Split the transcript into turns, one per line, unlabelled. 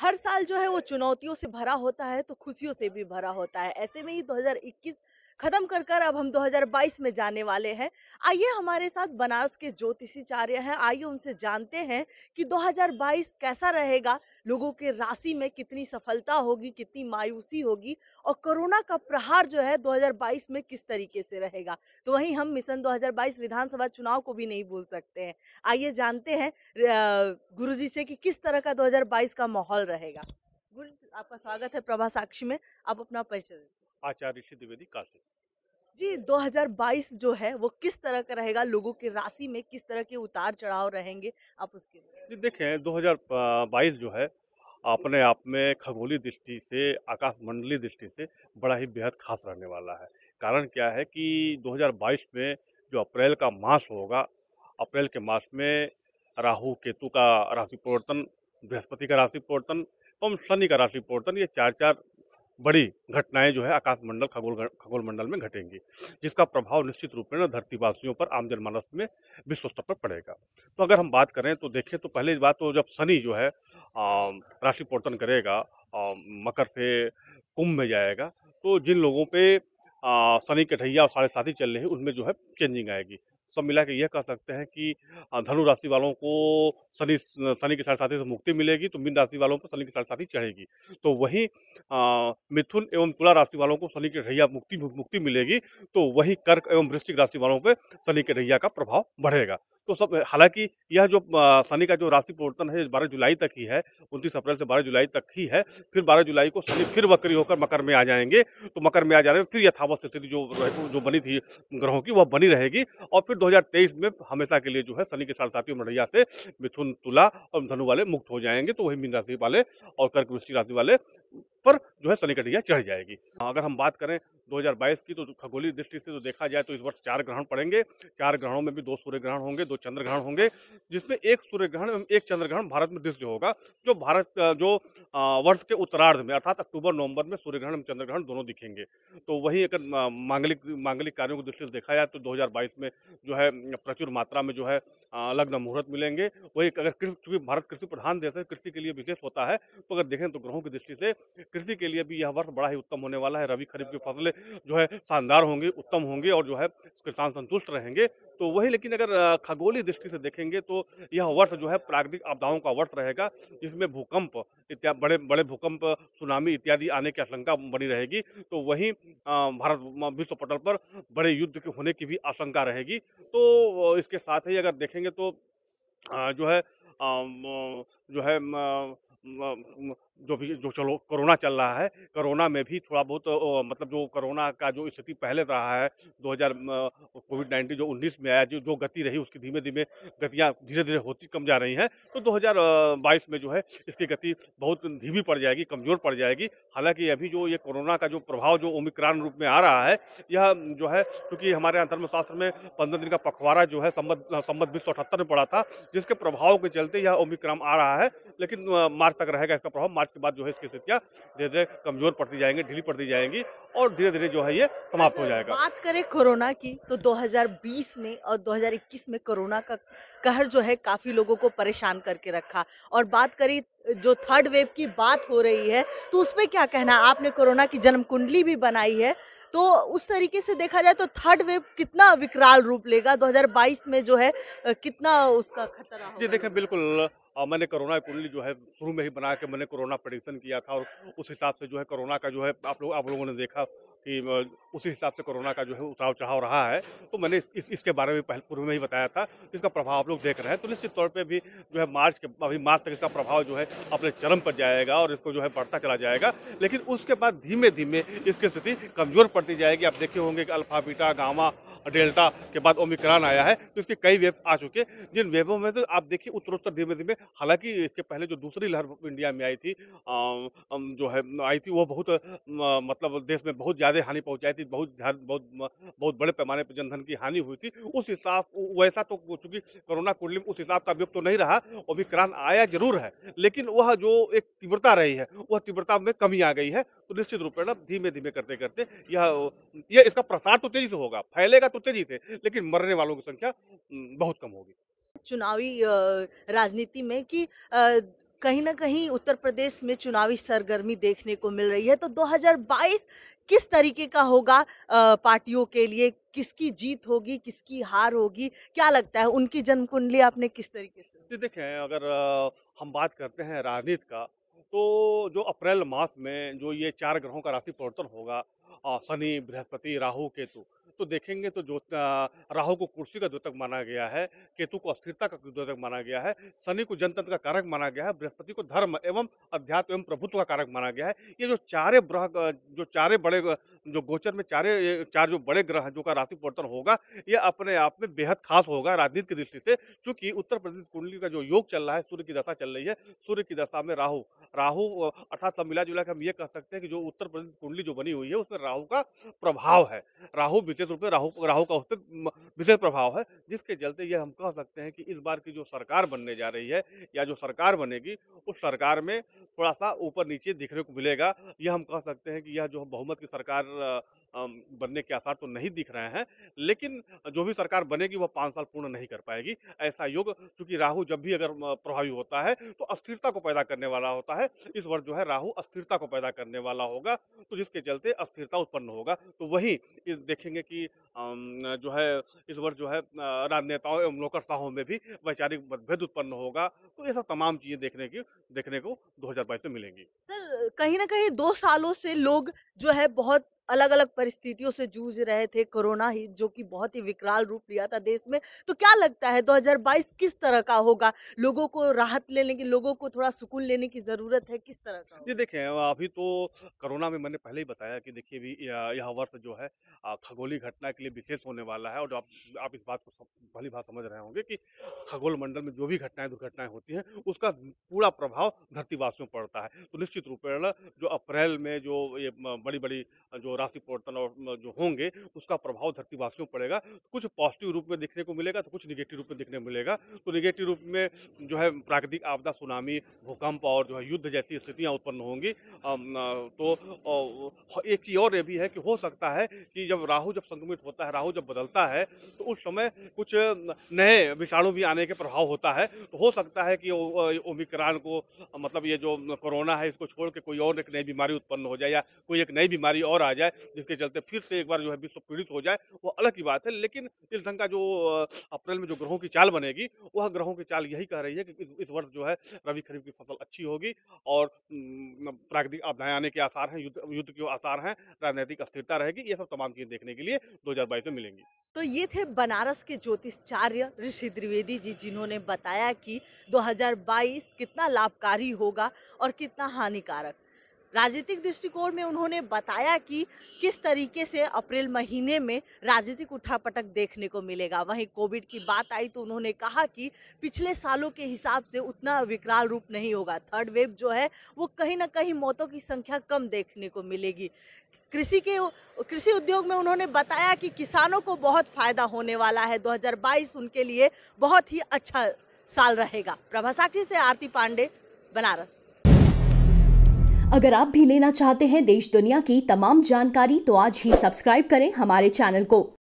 हर साल जो है वो चुनौतियों से भरा होता है तो खुशियों से भी भरा होता है ऐसे में ही 2021 खत्म कर कर अब हम 2022 में जाने वाले हैं आइए हमारे साथ बनारस के ज्योतिषीचार्य हैं आइए उनसे जानते हैं कि 2022 कैसा रहेगा लोगों के राशि में कितनी सफलता होगी कितनी मायूसी होगी और कोरोना का प्रहार जो है 2022 में किस तरीके से रहेगा तो वहीं हम मिशन 2022 विधानसभा चुनाव को भी नहीं भूल सकते हैं आइए जानते हैं गुरु जी से कि किस तरह का दो का माहौल रहेगा गुरु आपका स्वागत है प्रभा साक्षी में आप अपना परिचय
आचार्य द्विवेदी काशी
जी 2022 जो है वो किस तरह का रहेगा लोगों के राशि में किस तरह के उतार चढ़ाव रहेंगे आप उसके
जी देखें 2022 जो है अपने आप में खगोली दृष्टि से आकाश मंडली दृष्टि से बड़ा ही बेहद खास रहने वाला है कारण क्या है कि 2022 में जो अप्रैल का मास होगा अप्रैल के मास में राहु केतु का राशि परिवर्तन बृहस्पति का राशि परिवर्तन एवं शनि का राशि परिवर्तन ये चार चार बड़ी घटनाएं जो है आकाशमंडल खगोल खगोल मंडल में घटेंगी जिसका प्रभाव निश्चित रूप में धरतीवासियों पर आम जनमानस में विश्व स्तर पर पड़ेगा तो अगर हम बात करें तो देखें तो पहले बात तो जब शनि जो है राशि पोर्तन करेगा आ, मकर से कुंभ में जाएगा तो जिन लोगों पर शनि कटैया और साढ़े ही चल रहे हैं उनमें जो है चेंजिंग आएगी सब मिला के यह कह सकते हैं कि धनु राशि वालों को शनि शनि के साथ साथी से मुक्ति मिलेगी तो मीन राशि वालों पर शनि के साथ साथी चढ़ेगी तो वहीं मिथुन एवं तुला राशि वालों को शनि के रैया मुक्ति मुक्ति मिलेगी तो वहीं कर्क एवं वृश्चिक राशि वालों पर शनि के रैया का प्रभाव बढ़ेगा तो सब हालांकि यह जो शनि का जो राशि परिवर्तन है बारह जुलाई तक ही है उनतीस अप्रैल से बारह जुलाई तक ही है फिर बारह जुलाई को शनि फिर वक्री होकर मकर में आ जाएंगे तो मकर में आ जाने फिर यथावत स्थिति जो जो बनी थी ग्रहों की वह बनी रहेगी और फिर फिर 2023 में हमेशा के लिए जो है शनि के साथ साथ मढ़िया से मिथुन तुला और धनु वाले मुक्त हो जाएंगे तो वही मीन राशि वाले और कर्क वृष्टि राशि वाले पर जो है सन्निकट चढ़ जाएगी अगर हम बात करें 2022 की तो खगोलीय दृष्टि से जो देखा जाए तो इस वर्ष चार ग्रहण पड़ेंगे चार ग्रहणों में भी दो सूर्य ग्रहण होंगे दो चंद्र ग्रहण होंगे जिसमें एक सूर्य ग्रहण एवं एक चंद्र ग्रहण भारत में दृश्य होगा जो भारत जो वर्ष के उत्तरार्ध में अर्थात अक्टूबर नवंबर में सूर्य ग्रहण एवं चंद्र ग्रहण दोनों दिखेंगे तो वही अगर मांगलिक मांगलिक कार्यों की दृष्टि से देखा जाए तो दो में जो है प्रचुर मात्रा में जो है लग्न मुहूर्त मिलेंगे वही अगर कृषि चूंकि भारत कृषि प्रधान देश है कृषि के लिए विशेष होता है तो अगर देखें तो ग्रहों की दृष्टि से कृषि के लिए भी यह वर्ष बड़ा ही उत्तम होने वाला है रबी खरीफ की फसलें जो है शानदार होंगी उत्तम होंगी और जो है किसान संतुष्ट रहेंगे तो वही लेकिन अगर खगोली दृष्टि से देखेंगे तो यह वर्ष जो है प्राकृतिक आपदाओं का वर्ष रहेगा जिसमें भूकंप इत्यादि बड़े बड़े भूकंप सुनामी इत्यादि आने की आशंका बनी रहेगी तो वहीं भारत विश्व पटल पर बड़े युद्ध के होने की भी आशंका रहेगी तो इसके साथ ही अगर देखेंगे तो जो है जो है जो भी जो चलो कोरोना चल रहा है कोरोना में भी थोड़ा बहुत मतलब जो कोरोना का जो स्थिति पहले रहा है 2000 कोविड नाइन्टीन जो 19 में आया जो जो गति रही उसकी धीमे धीमे गतियाँ धीरे धीरे होती कम जा रही हैं तो 2022 में जो है इसकी गति बहुत धीमी पड़ जाएगी कमज़ोर पड़ जाएगी हालांकि अभी जो ये कोरोना का जो प्रभाव जो ओमिक्रान रूप में आ रहा है यह जो है चूँकि हमारे धर्मशास्त्र में पंद्रह दिन का पखवाड़ा जो है संबद्ध संबद्ध बीस में पड़ा था जिसके प्रभाव के चलते यह ओमिक्रम आ रहा है लेकिन मार्च तक रहेगा इसका प्रभाव मार्च के बाद जो है इसकी स्थितियाँ धीरे धीरे कमजोर पड़ती जाएंगी ढीली पड़ती जाएंगी और धीरे धीरे जो है ये समाप्त हो जाएगा
बात करें कोरोना की तो 2020 में और 2021 में कोरोना का कहर जो है काफी लोगों को परेशान करके रखा और बात करें जो थर्ड वेव की बात हो रही है तो उसमें क्या कहना आपने कोरोना की जन्म कुंडली भी बनाई है तो उस तरीके से देखा जाए तो थर्ड वेव कितना विकराल रूप लेगा 2022 में जो है कितना उसका
जी देखें बिल्कुल और मैंने कोरोना कुंडली जो है शुरू में ही बना के मैंने कोरोना प्रडिक्शन किया था और उस हिसाब से जो है कोरोना का जो है आप लोग आप लोगों ने देखा कि उसी हिसाब से कोरोना का जो है उतार चढ़ाव रहा है तो मैंने इस इसके बारे में पहले पूर्व में ही बताया था इसका प्रभाव आप लोग देख रहे हैं तो निश्चित तौर पर भी जो है मार्च के अभी मार्च तक इसका प्रभाव जो है अपने चरम पर जाएगा और इसको जो है बढ़ता चला जाएगा लेकिन उसके बाद धीमे धीमे इसकी स्थिति कमज़ोर पड़ती जाएगी आप देखे होंगे कि अल्फा बीटा गामा डेल्टा के बाद ओमिक्रॉन आया है तो इसके कई वेब्स आ चुके हैं जिन वेवों में तो आप देखिए उत्तरोत्तर धीमे धीमे हालांकि इसके पहले जो दूसरी लहर इंडिया में आई थी जो है आई थी वो बहुत मतलब देश में बहुत ज़्यादा हानि पहुंचाई थी बहुत बहुत बहुत बड़े पैमाने पर जनधन की हानि हुई थी उस हिसाब वैसा तो चूँकि कोरोना कुंडली उस हिसाब का व्यक्त तो नहीं रहा क्रांत आया जरूर है लेकिन वह जो एक तीव्रता रही है वह तीव्रता में कमी आ गई है तो निश्चित रूप में धीमे धीमे करते करते यह यह इसका प्रसार तो तेजी से होगा फैलेगा तो तेजी से लेकिन मरने वालों की संख्या बहुत कम होगी
चुनावी राजनीति में कि कहीं ना कहीं उत्तर प्रदेश में चुनावी सरगर्मी देखने को मिल रही है तो 2022 किस तरीके का होगा पार्टियों के लिए किसकी जीत होगी किसकी हार होगी क्या लगता है उनकी जन्म कुंडली आपने किस तरीके
से देखें अगर हम बात करते हैं राजनीति का तो जो अप्रैल मास में जो ये चार ग्रहों का राशि परिवर्तन होगा शनि बृहस्पति राहु केतु तो देखेंगे तो जो राहु को कुर्सी का द्योतक माना गया है केतु को अस्थिरता का द्योतक माना गया है शनि को जनतंत्र का कारक माना गया है बृहस्पति को धर्म एवं अध्यात्म एवं प्रभुत्व का कारक माना गया है ये जो चारे ग्रह जो चारे बड़े जो गोचर में चारे चार जो बड़े ग्रह जो का राशि परिवर्तन होगा ये अपने आप में बेहद खास होगा राजनीति की दृष्टि से चूंकि उत्तर प्रदेश कुंडली का जो योग चल रहा है सूर्य की दशा चल रही है सूर्य की दशा में राहु राहु अर्थात सब मिला जुला के हम ये कह सकते हैं कि जो उत्तर प्रदेश कुंडली जो बनी हुई है उसमें राहु का प्रभाव है राहु विशेष रूप से राहु राहु का उस पर विशेष प्रभाव है जिसके चलते ये हम कह सकते हैं कि इस बार की जो सरकार बनने जा रही है या जो सरकार बनेगी उस सरकार में थोड़ा सा ऊपर नीचे दिखने को मिलेगा यह हम कह सकते हैं कि यह जो बहुमत की सरकार बनने के आसार तो नहीं दिख रहे हैं लेकिन जो भी सरकार बनेगी वह पाँच साल पूर्ण नहीं कर पाएगी ऐसा योग चूंकि राहु जब भी अगर प्रभावी होता है तो अस्थिरता को पैदा करने वाला होता है है इस वर्ष जो है राहु अस्थिरता को पैदा करने वाला होगा तो जिसके चलते अस्थिरता उत्पन्न होगा तो वही देखेंगे कि जो है इस वर्ष जो है राजनेताओं एवं नौकरशाहों में भी वैचारिक मतभेद उत्पन्न होगा तो ये सब तमाम चीजें देखने की देखने को दो में मिलेंगी
सर कहीं ना कहीं दो सालों से लोग जो है बहुत अलग अलग परिस्थितियों से जूझ रहे थे कोरोना ही जो कि बहुत ही विकराल रूप लिया था देश में तो क्या लगता है 2022 किस तरह का होगा लोगों को राहत लेने की लोगों को थोड़ा सुकून लेने की ज़रूरत है किस तरह
का ये देखें अभी तो कोरोना में मैंने पहले ही बताया कि देखिए अभी यह वर्ष जो है खगोली घटना के लिए विशेष होने वाला है और आप, आप इस बात को भली भात समझ रहे होंगे कि खगोल मंडल में जो भी घटनाएं दुर्घटनाएं होती हैं उसका पूरा प्रभाव धरतीवासियों पड़ता है तो निश्चित रूप जो अप्रैल में जो ये बड़ी बड़ी जो राशि परिवर्तन जो होंगे उसका प्रभाव धरतीवासियों पड़ेगा तो कुछ पॉजिटिव रूप में देखने को मिलेगा तो कुछ निगेटिव रूप में देखने को मिलेगा तो निगेटिव रूप में जो है प्राकृतिक आपदा सुनामी भूकंप और जो है युद्ध जैसी स्थितियाँ उत्पन्न होंगी तो एक चीज़ और ये भी है कि हो सकता है कि जब राहु जब संक्रमित होता है राहु जब बदलता है तो उस समय कुछ नए विषाणु भी आने के प्रभाव होता है तो हो सकता है कि ओमिक्रान को मतलब ये जो कोरोना है इसको छोड़ के कोई और एक नई बीमारी उत्पन्न हो जाए या कोई एक नई बीमारी और आ जाए जाए जिसके चलते फिर से एक बार जो है विश्व पीड़ित हो जाए वो अलग की बात है लेकिन इस ढंग का जो अप्रैल में जो ग्रहों की चाल बनेगी वह ग्रहों की चाल यही कह रही है कि इस वर्ष जो है रवि खरीफ की फसल अच्छी होगी और प्राकृतिक आपदाएं आने के आसार हैं युद्ध युद्ध के आसार हैं राजनीतिक अस्थिरता रहेगी ये सब तमाम चीजें देखने के लिए दो में मिलेंगी
तो ये थे बनारस के ज्योतिषचार्य ऋषि त्रिवेदी जी जिन्होंने बताया कि 2022 कितना लाभकारी होगा और कितना हानिकारक राजनीतिक दृष्टिकोण में उन्होंने बताया कि किस तरीके से अप्रैल महीने में राजनीतिक उठापटक देखने को मिलेगा वहीं कोविड की बात आई तो उन्होंने कहा कि पिछले सालों के हिसाब से उतना विकराल रूप नहीं होगा थर्ड वेव जो है वो कहीं ना कहीं मौतों की संख्या कम देखने को मिलेगी कृषि के कृषि उद्योग में उन्होंने बताया कि किसानों को बहुत फ़ायदा होने वाला है 2022 उनके लिए बहुत ही अच्छा साल रहेगा प्रभा साक्षी से आरती पांडे बनारस अगर आप भी लेना चाहते हैं देश दुनिया की तमाम जानकारी तो आज ही सब्सक्राइब करें हमारे चैनल को